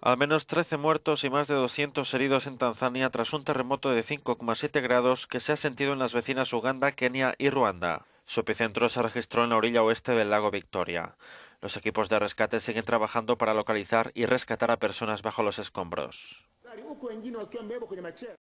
Al menos 13 muertos y más de 200 heridos en Tanzania tras un terremoto de 5,7 grados que se ha sentido en las vecinas Uganda, Kenia y Ruanda. Su epicentro se registró en la orilla oeste del lago Victoria. Los equipos de rescate siguen trabajando para localizar y rescatar a personas bajo los escombros.